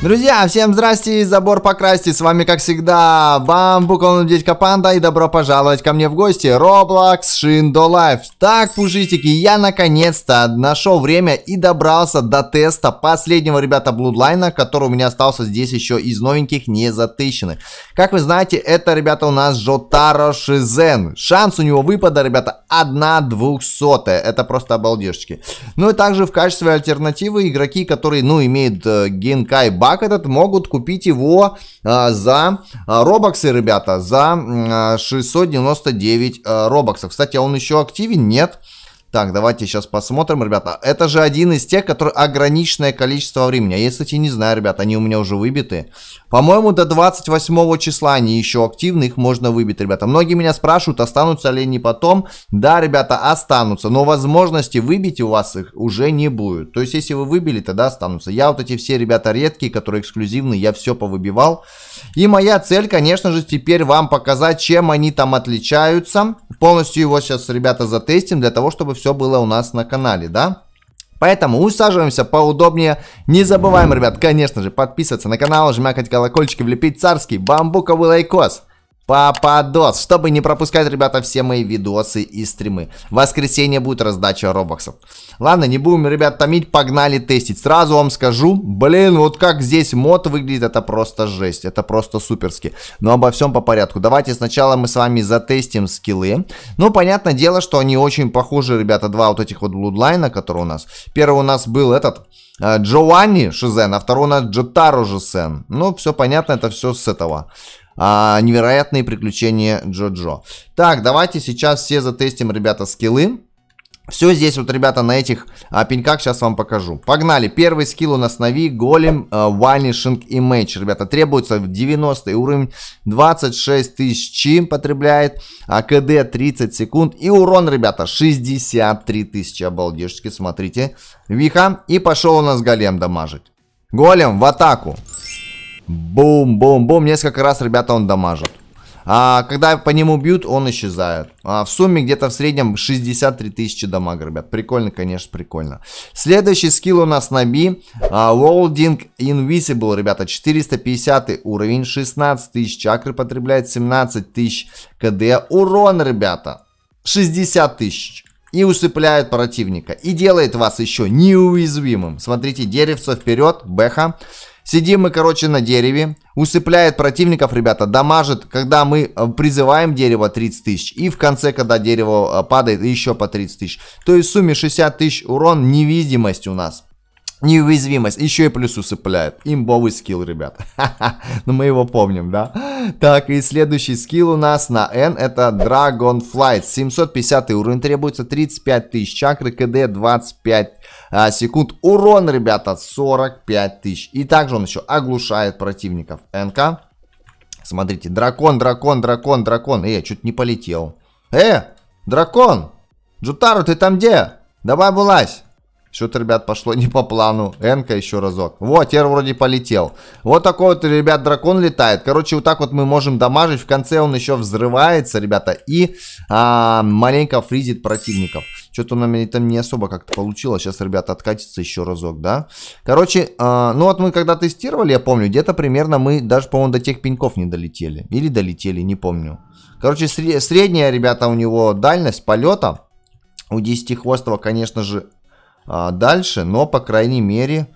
Друзья, всем здрасте и забор покрасьте. С вами, как всегда, Бамбук, он Дядька Панда. И добро пожаловать ко мне в гости. Roblox Shindo Life. Так, пушистики, я наконец-то нашел время и добрался до теста последнего, ребята, Блудлайна, который у меня остался здесь еще из новеньких не затыщенных. Как вы знаете, это, ребята, у нас Жотаро Шизен. Шанс у него выпада, ребята, 1 двухсотая. Это просто обалдежечки. Ну и также в качестве альтернативы игроки, которые, ну, имеют э, Генкай Бак, Чувак этот могут купить его э, за э, робоксы, ребята, за э, 699 э, робоксов. Кстати, а он еще активен? Нет. Так, давайте сейчас посмотрим, ребята. Это же один из тех, который ограниченное количество времени. А я, кстати, не знаю, ребят, они у меня уже выбиты. По-моему, до 28 числа они еще активны, их можно выбить, ребята. Многие меня спрашивают, останутся ли они потом. Да, ребята, останутся, но возможности выбить у вас их уже не будет. То есть, если вы выбили, тогда останутся. Я вот эти все, ребята, редкие, которые эксклюзивные, я все повыбивал. И моя цель, конечно же, теперь вам показать, чем они там отличаются. Полностью его сейчас, ребята, затестим для того, чтобы все было у нас на канале, да? Поэтому усаживаемся поудобнее. Не забываем, ребят, конечно же, подписываться на канал, жмякать колокольчик и влепить царский бамбуковый лайкос. Попадос. Чтобы не пропускать, ребята, все мои видосы и стримы. В воскресенье будет раздача робоксов. Ладно, не будем, ребят, томить, погнали тестить. Сразу вам скажу, блин, вот как здесь мод выглядит, это просто жесть, это просто суперски. Но обо всем по порядку. Давайте сначала мы с вами затестим скиллы. Ну, понятное дело, что они очень похожи, ребята, два вот этих вот блудлайна, которые у нас. Первый у нас был этот... Э, Джованни Шизен, а второй у нас Джотаро Жисен. Ну, все понятно, это все с этого а, невероятные приключения Джо-Джо. Так, давайте сейчас все затестим, ребята, скиллы. Все здесь вот, ребята, на этих а, пеньках сейчас вам покажу. Погнали. Первый скилл у нас Нави, Голем, а, Ванишинг и Image. Ребята, требуется в 90 уровень, 26 тысяч чем потребляет, а КД 30 секунд и урон, ребята, 63 тысячи. Обалдежки, смотрите. Виха. И пошел у нас Голем дамажить. Голем в атаку. Бум-бум-бум. Несколько раз, ребята, он дамажит. А, когда по нему бьют, он исчезает. А, в сумме где-то в среднем 63 тысячи дамага, ребят. Прикольно, конечно, прикольно. Следующий скилл у нас на B. А, Invisible, ребята. 450 уровень, 16 тысяч чакры потребляет, 17 тысяч КД. Урон, ребята, 60 тысяч и усыпляет противника. И делает вас еще неуязвимым. Смотрите, деревцо вперед, бэха. Сидим мы, короче, на дереве, усыпляет противников, ребята, дамажит, когда мы э, призываем дерево 30 тысяч, и в конце, когда дерево э, падает, еще по 30 тысяч. То есть в сумме 60 тысяч урон невидимость у нас. Неуязвимость, еще и плюс усыпляет. Имбовый скилл, ребят. Но ну, мы его помним, да? Так, и следующий скилл у нас на N это Dragonflight. 750 уровень требуется, 35 тысяч чакры, КД 25 а, секунд. Урон, ребята, 45 тысяч. И также он еще оглушает противников. НК. Смотрите, дракон, дракон, дракон, дракон. Э, я чуть не полетел. Э, дракон! Джутару, ты там где? Давай вылазь! Что-то, ребят, пошло не по плану. Энка еще разок. Вот, теперь вроде полетел. Вот такой вот, ребят, дракон летает. Короче, вот так вот мы можем дамажить. В конце он еще взрывается, ребята. И а, маленько фризит противников. Что-то у меня там не особо как-то получилось. Сейчас, ребята, откатится еще разок, да? Короче, а, ну вот мы когда тестировали, я помню, где-то примерно мы даже, по-моему, до тех пеньков не долетели. Или долетели, не помню. Короче, средняя, ребята, у него дальность полета у десятихвостого, конечно же, а, дальше, но, по крайней мере,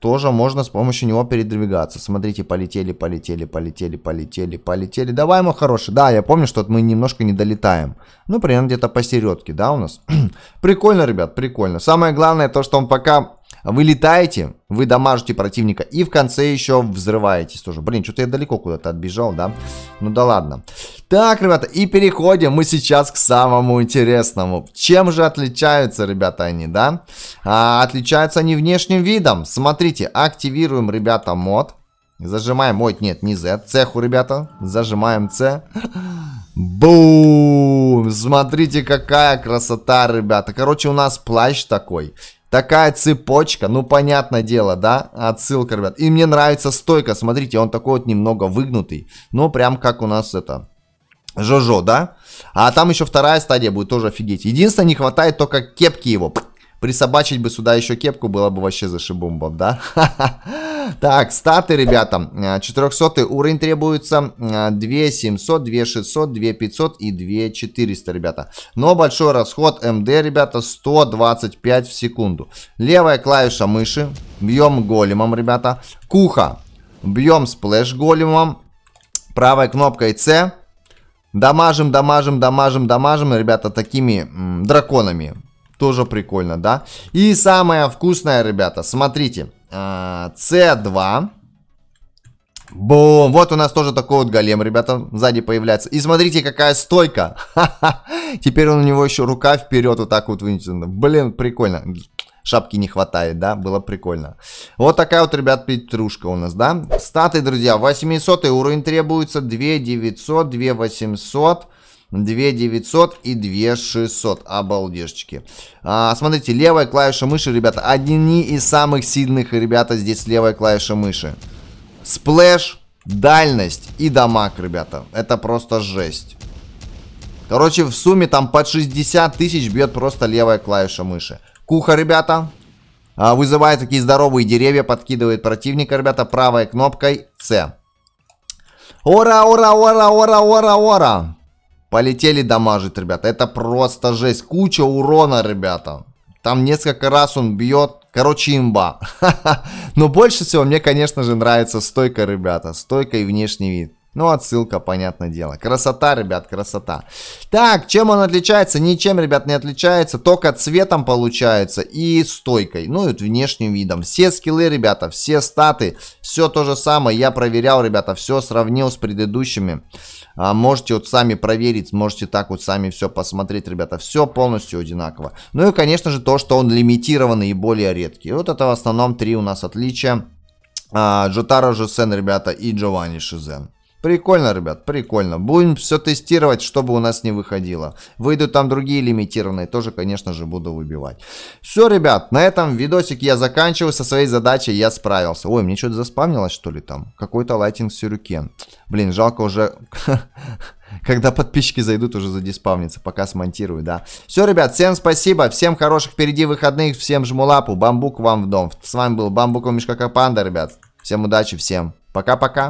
тоже можно с помощью него передвигаться. Смотрите, полетели, полетели, полетели, полетели, полетели. Давай, мой хороший. Да, я помню, что мы немножко не долетаем. Ну, примерно где-то посередке, да, у нас. прикольно, ребят, прикольно. Самое главное то, что он пока вы летаете, вы дамажите противника и в конце еще взрываетесь тоже. Блин, что-то я далеко куда-то отбежал, да? Ну да ладно. Так, ребята, и переходим мы сейчас к самому интересному. Чем же отличаются, ребята, они, да? А, отличаются они внешним видом. Смотрите, активируем, ребята, мод. Зажимаем, ой, нет, не Z, цеху, ребята. Зажимаем C. Бум! Смотрите, какая красота, ребята. Короче, у нас плащ такой. Такая цепочка, ну понятное дело, да, отсылка, ребят. И мне нравится стойка, смотрите, он такой вот немного выгнутый. но прям как у нас это, Жожо, да? А там еще вторая стадия будет тоже офигеть. Единственное, не хватает только кепки его. Присобачить бы сюда еще кепку, было бы вообще зашибумба, да? Так, статы, ребята. 400 э, уровень требуется. 2700, 2600, 2500 и 2400, ребята. Но большой расход МД, ребята, 125 в секунду. Левая клавиша мыши. Бьем големом, ребята. Куха. Бьем сплэш големом. Правой кнопкой С. Дамажим, дамажим, дамажим, дамажим, ребята, такими м, драконами. Тоже прикольно, да? И самое вкусное, ребята, смотрите. А, С2. Бум! Вот у нас тоже такой вот голем, ребята, сзади появляется. И смотрите, какая стойка! Теперь он у него еще рука вперед вот так вот вынесена. Блин, прикольно. Шапки не хватает, да? Было прикольно. Вот такая вот, ребят, петрушка у нас, да? Статы, друзья, 800 уровень требуется, 2900, 2800. 2 900 и 2 600. Обалдежечки. А, смотрите, левая клавиша мыши, ребята. Одни из самых сильных, ребята, здесь левая клавиша мыши. Сплэш, дальность и дамаг, ребята. Это просто жесть. Короче, в сумме там под 60 тысяч бьет просто левая клавиша мыши. Куха, ребята. А, вызывает такие здоровые деревья, подкидывает противника, ребята, правой кнопкой С. Ора, ора, ора, ора, ора, ора. Полетели дамажить, ребята. Это просто жесть. Куча урона, ребята. Там несколько раз он бьет. Короче, имба. Но больше всего мне, конечно же, нравится стойка, ребята. Стойка и внешний вид. Ну, отсылка, понятное дело. Красота, ребят, красота. Так, чем он отличается? Ничем, ребят, не отличается. Только цветом получается и стойкой. Ну, и вот внешним видом. Все скиллы, ребята, все статы. Все то же самое. Я проверял, ребята, все сравнил с предыдущими. А, можете вот сами проверить, можете так вот сами все посмотреть, ребята. Все полностью одинаково. Ну и, конечно же, то, что он лимитированный и более редкий. Вот это в основном три у нас отличия. А, Джотаро Жусен, ребята, и Джованни Шизен. Прикольно, ребят, прикольно. Будем все тестировать, чтобы у нас не выходило. Выйдут там другие лимитированные, тоже, конечно же, буду выбивать. Все, ребят, на этом видосик я заканчиваю. Со своей задачей я справился. Ой, мне что-то заспавнилось, что ли, там? Какой-то лайтинг сюрюкен. Блин, жалко уже... Когда подписчики зайдут, уже задиспавнится, пока смонтирую, да. Все, ребят, всем спасибо, всем хороших впереди выходных, всем жму лапу, бамбук вам в дом. С вами был Бамбуков Мишка капанда ребят. Всем удачи, всем пока-пока.